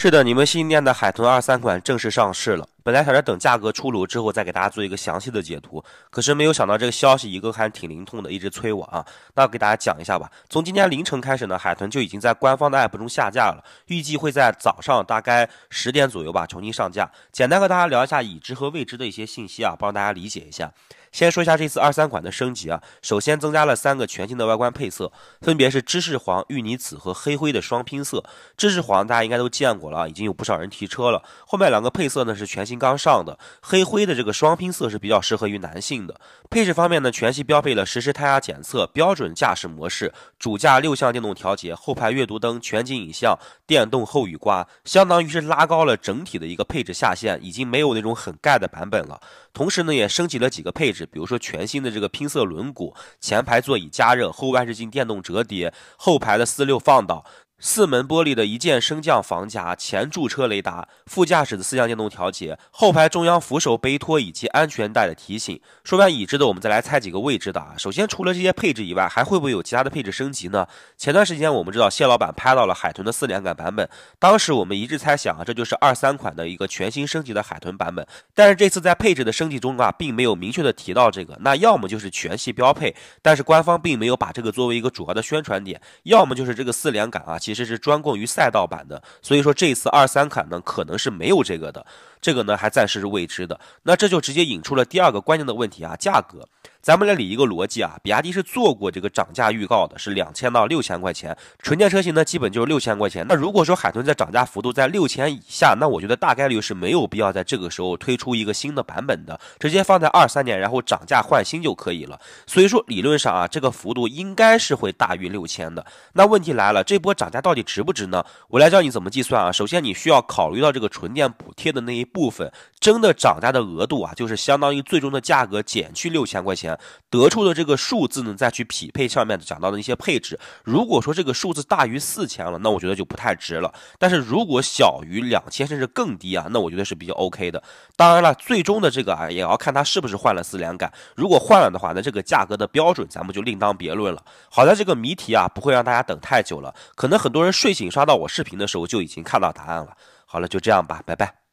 是的，你们新店的海豚二三款正式上市了。本来想着等价格出炉之后再给大家做一个详细的解读，可是没有想到这个消息一个还挺灵通的，一直催我啊。那给大家讲一下吧。从今天凌晨开始呢，海豚就已经在官方的 app 中下架了，预计会在早上大概十点左右吧重新上架。简单和大家聊一下已知和未知的一些信息啊，帮大家理解一下。先说一下这次二三款的升级啊，首先增加了三个全新的外观配色，分别是芝士黄、芋泥紫和黑灰的双拼色。芝士黄大家应该都见过了，已经有不少人提车了。后面两个配色呢是全新。刚上的黑灰的这个双拼色是比较适合于男性的。配置方面呢，全系标配了实时胎压检测、标准驾驶模式、主驾六项电动调节、后排阅读灯、全景影像、电动后雨刮，相当于是拉高了整体的一个配置下限，已经没有那种很盖的版本了。同时呢，也升级了几个配置，比如说全新的这个拼色轮毂、前排座椅加热、后外视镜电动折叠、后排的四六放倒。四门玻璃的一键升降防夹、前驻车雷达、副驾驶的四项电动调节、后排中央扶手杯托以及安全带的提醒。说完已知的，我们再来猜几个未知的啊。首先，除了这些配置以外，还会不会有其他的配置升级呢？前段时间我们知道谢老板拍到了海豚的四连杆版本，当时我们一致猜想啊，这就是二三款的一个全新升级的海豚版本。但是这次在配置的升级中啊，并没有明确的提到这个。那要么就是全系标配，但是官方并没有把这个作为一个主要的宣传点；要么就是这个四连杆啊。其实是专供于赛道版的，所以说这一次二三款呢，可能是没有这个的，这个呢还暂时是未知的。那这就直接引出了第二个关键的问题啊，价格。咱们来理一个逻辑啊，比亚迪是做过这个涨价预告的，是两千到六千块钱，纯电车型呢基本就是六千块钱。那如果说海豚在涨价幅度在六千以下，那我觉得大概率是没有必要在这个时候推出一个新的版本的，直接放在二三年，然后涨价换新就可以了。所以说理论上啊，这个幅度应该是会大于六千的。那问题来了，这波涨价到底值不值呢？我来教你怎么计算啊。首先你需要考虑到这个纯电补贴的那一部分，真的涨价的额度啊，就是相当于最终的价格减去六千块钱。得出的这个数字呢，再去匹配上面讲到的一些配置。如果说这个数字大于四千了，那我觉得就不太值了。但是如果小于两千甚至更低啊，那我觉得是比较 OK 的。当然了，最终的这个啊，也要看它是不是换了四连杆。如果换了的话，那这个价格的标准咱们就另当别论了。好在这个谜题啊，不会让大家等太久了。可能很多人睡醒刷到我视频的时候就已经看到答案了。好了，就这样吧，拜拜。